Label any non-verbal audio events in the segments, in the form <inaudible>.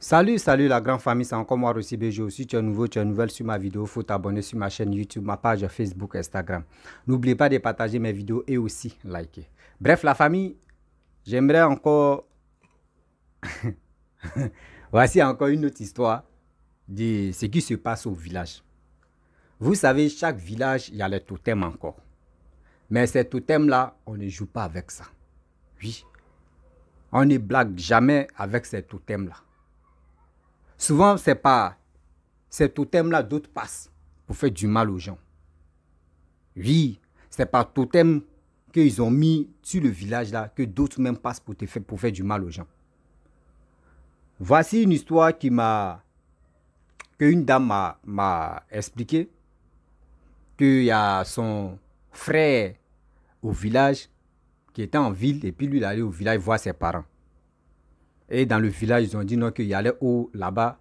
Salut, salut la grande famille, c'est encore moi aussi BG. Si tu es nouveau, tu es nouvelle sur ma vidéo, faut t'abonner sur ma chaîne YouTube, ma page Facebook, Instagram. N'oublie pas de partager mes vidéos et aussi liker. Bref, la famille, j'aimerais encore... <laughs> Voici encore une autre histoire de ce qui se passe au village. Vous savez, chaque village, il y a les totems encore. Mais ces totems-là, on ne joue pas avec ça. Oui. On ne blague jamais avec ces totems-là. Souvent, c'est pas ces totems-là, d'autres passent pour faire du mal aux gens. Oui, c'est par totem qu'ils ont mis sur le village-là que d'autres même passent pour, faire, pour faire du mal aux gens. Voici une histoire qui m'a que une dame m'a expliqué qu'il y a son frère au village qui était en ville et puis lui il allait au village voir ses parents. Et dans le village, ils ont dit non, qu'il y a l'eau là-bas.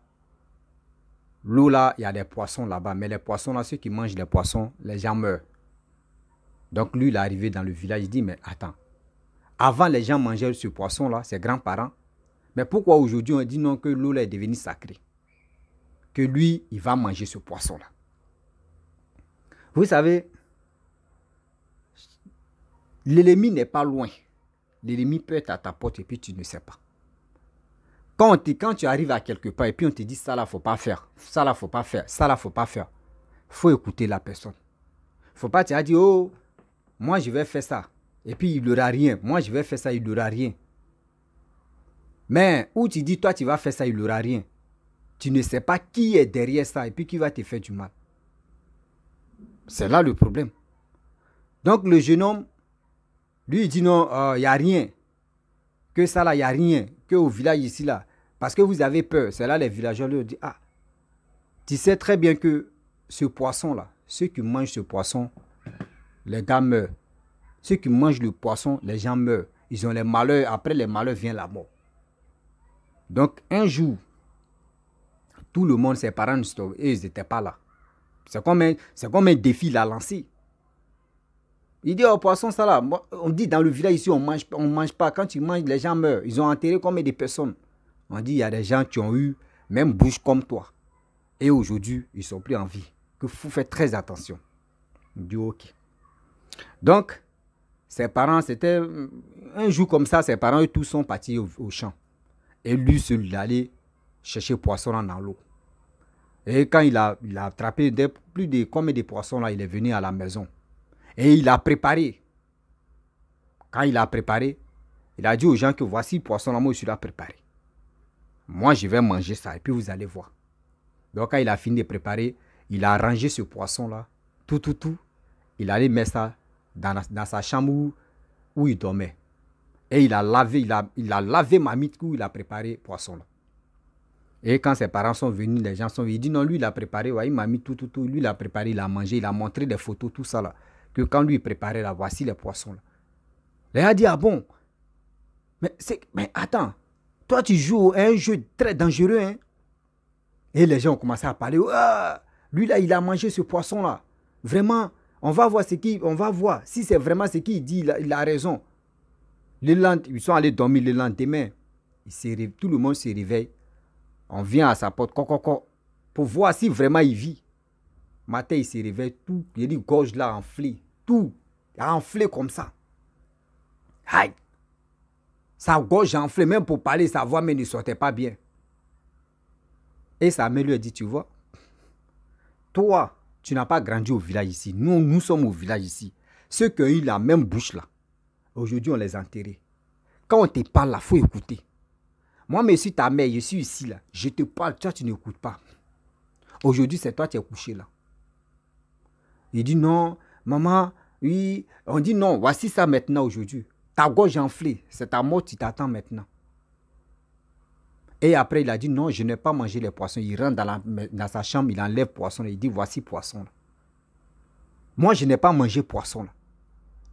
L'eau là, il y a des poissons là-bas. Mais les poissons là, ceux qui mangent les poissons, les gens meurent. Donc lui, il est arrivé dans le village, il dit, mais attends, avant les gens mangeaient ce poisson là, ses grands-parents. Mais pourquoi aujourd'hui on dit non que l'eau là est devenue sacrée Que lui, il va manger ce poisson là. Vous savez, l'ennemi n'est pas loin. L'ennemi peut être à ta porte et puis tu ne sais pas. Quand, tu arrives à quelque part et puis on te dit ça là, faut pas faire, ça là, faut pas faire, ça là, faut pas faire, faut écouter la personne. Faut pas te dire, oh, moi je vais faire ça. Et puis il aura rien. Moi je vais faire ça, il n'aura rien. Mais où tu dis, toi tu vas faire ça, il aura rien. Tu ne sais pas qui est derrière ça et puis qui va te faire du mal. C'est là le problème. Donc le jeune homme, lui, il dit non, il euh, n'y a rien. Que ça là, il n'y a rien. Que au village ici là, parce que vous avez peur. C'est là les villageois leur disent, ah, tu sais très bien que ce poisson-là, ceux qui mangent ce poisson, les gars meurent. Ceux qui mangent le poisson, les gens meurent. Ils ont les malheurs. Après les malheurs vient la mort. Donc un jour, tout le monde, ses parents, ils n'étaient pas là. C'est comme, un, comme un défi la Il dit au poisson, ça là, on dit dans le village ici, on mange, ne on mange pas. Quand tu manges, les gens meurent. Ils ont enterré combien de personnes on dit, il y a des gens qui ont eu même bouche comme toi. Et aujourd'hui, ils sont plus en vie. Que vous faites très attention. dit, ok. Donc, ses parents, c'était euh, un jour comme ça, ses parents, et tous sont partis au, champ. Et lui, seul, allait chercher poisson dans l'eau. Et quand il a, a attrapé plus de combien de poissons, là, il est venu à la maison. Et il a préparé. Quand il a préparé, il a dit aux gens que voici poisson là, moi je suis là préparé. Moi, je vais manger ça et puis vous allez voir. Donc, quand il a fini de préparer, il a rangé ce poisson-là, tout, tout, tout. Il allait mettre ça dans, sa chambre où, il dormait. Et il a lavé, il a, il a lavé Mamite où il a préparé le poisson-là. Et quand ses parents sont venus, les gens sont venus, il dit non, lui, il a préparé, ouais, il m'a mis tout, tout, tout. Lui, il a préparé, il a mangé, il a montré des photos, tout ça là. Que quand lui, il préparait là, voici les poissons là. Les a dit, ah bon, mais, mais attends, toi, tu joues un jeu très dangereux. Hein. Et les gens ont commencé à parler. Ah, lui, là, il a mangé ce poisson-là. Vraiment, on va voir ce qui, on va voir si c'est vraiment ce qu'il dit. Il a, raison. Le ils sont allés dormir le lendemain. tout le monde se réveille. On vient à sa porte, pour voir si vraiment il vit. Matin, il se réveille, tout. Il dit, gorge là enflée. Tout. Enflé comme ça. Aïe. Sa gorge enflée, même pour parler, sa voix mais ne sortait pas bien. Et sa mère lui a dit, tu vois, toi, tu n'as pas grandi au village ici. Nous, nous sommes au village ici. Ceux qui ont eu la même bouche là, aujourd'hui, on les a enterrés. Quand on te parle là, faut écouter. Moi, je suis ta mère, je suis ici là. Je te parle, toi, tu n'écoutes pas. Aujourd'hui, c'est toi qui es couché là. Il dit non, maman, oui. On dit non, voici ça maintenant aujourd'hui. Ta gorge enflée, c'est ta mort qui t'attend maintenant. Et après, il a dit, non, je n'ai pas mangé les poissons. Il rentre dans, sa chambre, il enlève poisson. Il dit, voici poisson. Moi, je n'ai pas mangé poisson.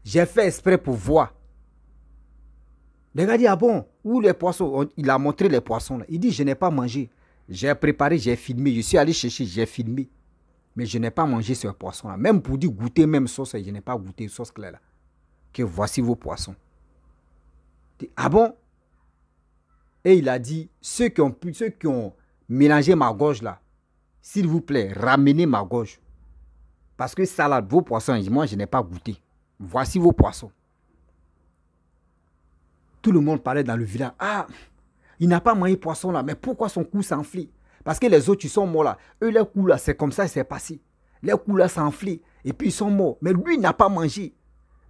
J'ai fait exprès pour voir. Le gars dit, ah bon, où les poissons Il a montré les poissons. Il dit, je n'ai pas mangé. J'ai préparé, j'ai filmé. Je suis allé chercher, j'ai filmé. Mais je n'ai pas mangé ce poisson-là. Même pour dire goûter même sauce, je n'ai pas goûté sauce là Que voici vos poissons. Ah bon Et il a dit, ceux qui ont, ceux qui ont mélangé ma gorge là, s'il vous plaît, ramenez ma gorge. Parce que salade, vos poissons, moi je n'ai pas goûté. Voici vos poissons. Tout le monde parlait dans le village. Ah, il n'a pas mangé poisson là, mais pourquoi son cou s'enflit Parce que les autres, ils sont morts là. Eux, leur cou là, c'est comme ça, c'est passé. Leur cou là Et puis ils sont morts. Mais lui, il n'a pas mangé.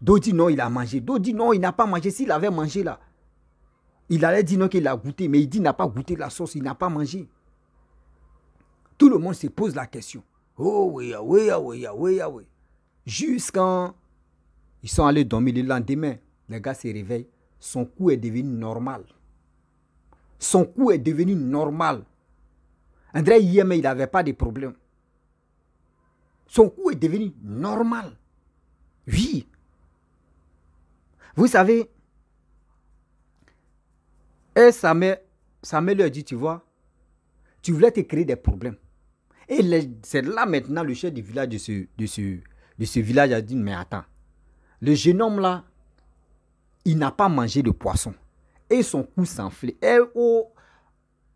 D'autres disent non, il a mangé. D'autres disent non, il n'a pas mangé. S'il avait mangé là, il allait dire non qu'il a goûté, mais il dit n'a pas goûté la sauce, il n'a pas mangé. Tout le monde se pose la question. Oh oui, ah, oui, ah, oui, ah, oui, oui. Jusqu'en... Ils sont allés dormir le lendemain. Le gars se réveille. Son cou est devenu normal. Son cou est devenu normal. André mais il n'avait pas de problème. Son cou est devenu normal. Oui, vous savez, et Samuel, ça lui a dit, tu vois, tu voulais te créer des problèmes. Et c'est là maintenant le chef du village de ce, de ce, de ce village a dit, mais attends, le jeune homme là, il n'a pas mangé de poisson. Et son cou s'enflait. Et oh,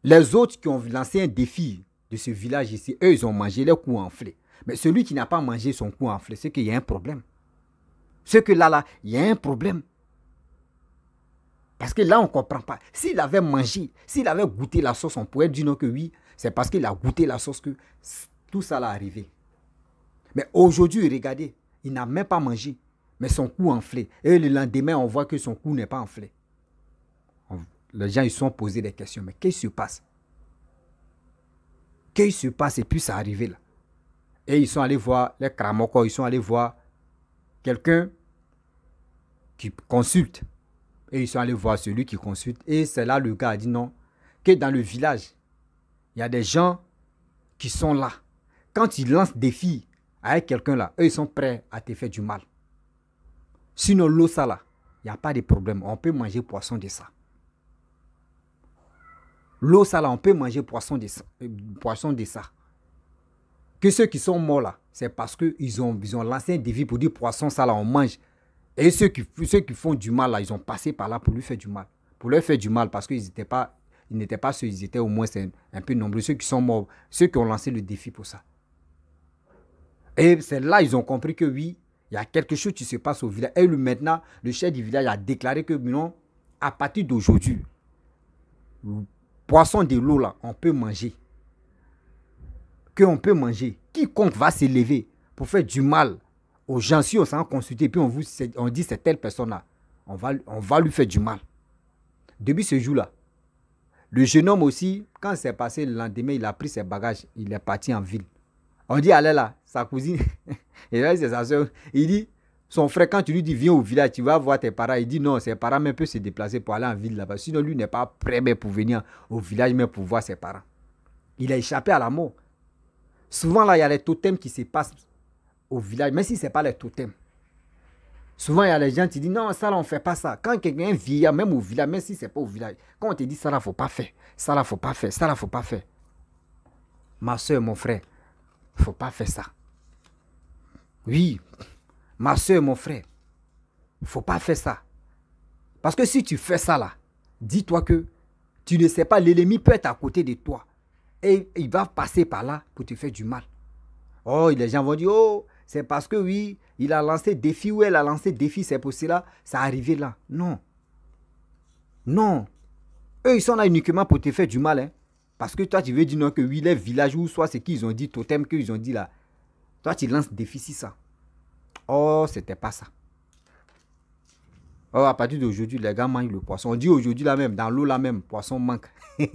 les autres qui ont lancé un défi de ce village ici, eux, ils ont mangé leur cou enflé. Mais celui qui n'a pas mangé son cou enflé, c'est qu'il y a un problème ce que là, là, il y a un problème. Parce que là, on ne comprend pas. S'il avait mangé, s'il avait goûté la sauce, on pourrait dire non que oui, c'est parce qu'il a goûté la sauce que tout ça l'a arrivé. Mais aujourd'hui, regardez, il n'a même pas mangé, mais son cou enflé. Et le lendemain, on voit que son cou n'est pas enflé. les gens, ils sont posés des questions. Mais qu'est-ce qui se passe Qu'est-ce qui se passe Et puis, ça arrivé là. Et ils sont allés voir les Kramoko, ils sont allés voir quelqu'un qui consulte. Et ils sont allés voir celui qui consulte. Et c'est là le gars a dit non, que dans le village, il y a des gens qui sont là. Quand ils lancent des filles avec quelqu'un là, eux, ils sont prêts à te faire du mal. Sinon, l'eau, ça là, il n'y a pas de problème. On peut manger poisson de ça. L'eau, ça là, on peut manger poisson de ça. Euh, poisson de ça. Que ceux qui sont morts là, c'est parce qu'ils ont, ils ont lancé un défi pour dire poisson, ça là, on mange. Et ceux qui, ceux qui font du mal, ils ont passé par là pour lui faire du mal. Pour leur faire du mal parce qu'ils n'étaient pas, pas ceux, ils étaient au moins un, peu nombreux. Ceux qui sont morts, ceux qui ont lancé le défi pour ça. Et c'est là ils ont compris que oui, il y a quelque chose qui se passe au village. Et le, maintenant, le chef du village a déclaré que non, à partir d'aujourd'hui, poisson de l'eau là, on peut manger. Qu'on peut manger. Quiconque va s'élever pour faire du mal aux gens, on s'en consulte et puis on, vous, on dit c'est telle personne-là, on va, on va lui faire du mal. Depuis ce jour-là, le jeune homme aussi, quand c'est passé le lendemain, il a pris ses bagages, il est parti en ville. On dit, allez là, sa cousine, <laughs> et sa soeur. Il dit, son frère, quand tu lui dis, viens au village, tu vas voir tes parents, il dit, non, ses parents même peuvent se déplacer pour aller en ville là-bas. Sinon, lui n'est pas prêt pour venir au village, mais pour voir ses parents. Il a échappé à la mort. Souvent, là, il y a les totems qui se passent au village, même si ce n'est pas le totem. Souvent, il y a les gens qui disent non, ça là, on ne fait pas ça. Quand quelqu'un vient, même au village, même si ce n'est pas au village, quand on te dit ça là, il ne faut pas faire, ça là, ne faut pas faire, ça là, il ne faut pas faire. Ma soeur, mon frère, il ne faut pas faire ça. Oui, ma soeur, mon frère, il ne faut pas faire ça. Parce que si tu fais ça là, dis-toi que tu ne sais pas, l'ennemi peut être à côté de toi. Et il va passer par là pour te faire du mal. Oh, les gens vont dire, oh, c'est parce que oui, il a lancé défi ou elle a lancé défi, c'est pour cela, ça arrivé là. Non. Non. Eux, ils sont là uniquement pour te faire du mal. Hein. Parce que toi, tu veux dire non que oui, les villages ou soit ce qu'ils ont dit, totem qu'ils ont dit là. Toi, tu lances défi si ça. Oh, c'était pas ça. Oh, à partir d'aujourd'hui, les gars mangent le poisson. On dit aujourd'hui là même, dans l'eau là même, poisson manque.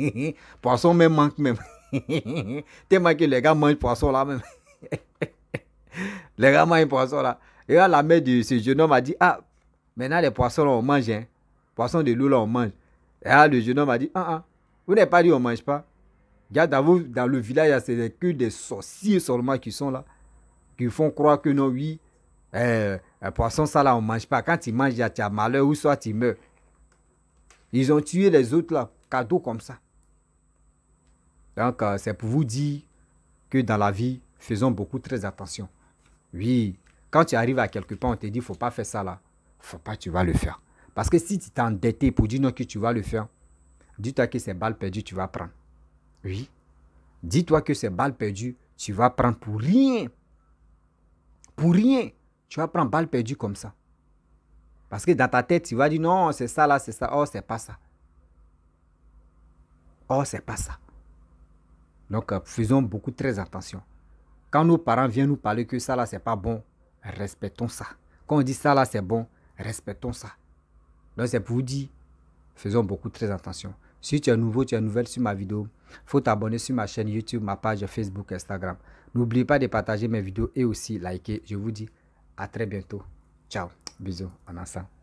<laughs> poisson même manque même. <laughs> Tellement que les gars mangent poisson là même. <laughs> Les gars mangent un là. Et là, la mère de ce jeune homme a dit Ah, maintenant les poissons là, on mange. Hein. Poissons de l'eau là, on mange. Et là, le jeune homme a dit Ah, ah, vous n'avez pas dit on mange pas. dans, le village, il a que des sorciers seulement qui sont là, qui font croire que non, oui, un euh, poisson ça là, on mange pas. Quand mangent il tu as malheur ou soit tu meurs. Ils ont tué les autres là, cadeau comme ça. Donc, euh, c'est pour vous dire que dans la vie, faisons beaucoup très attention. Oui, quand tu arrives à quelque part, on te dit, faut pas faire ça là. faut pas, tu vas le faire. Parce que si tu t'es endetté pour dire non que tu vas le faire, dis-toi que c'est balles perdues, tu vas prendre. Oui. Dis-toi que c'est balles perdues, tu vas prendre pour rien. Pour rien. Tu vas prendre balle perdue comme ça. Parce que dans ta tête, tu vas dire non, c'est ça là, c'est ça. Oh, c'est pas ça. Oh, c'est pas ça. Donc, euh, faisons beaucoup très attention. Quand nos parents viennent nous parler que ça là, c'est pas bon, respectons ça. Quand on dit ça là, c'est bon, respectons ça. Donc c'est pour vous dire, faisons beaucoup très attention. Si tu es nouveau, tu es nouvelle sur ma vidéo, faut t'abonner sur ma chaîne YouTube, ma page Facebook, Instagram. N'oublie pas de partager mes vidéos et aussi liker. Je vous dis à très bientôt. Ciao, bisous, en ensemble.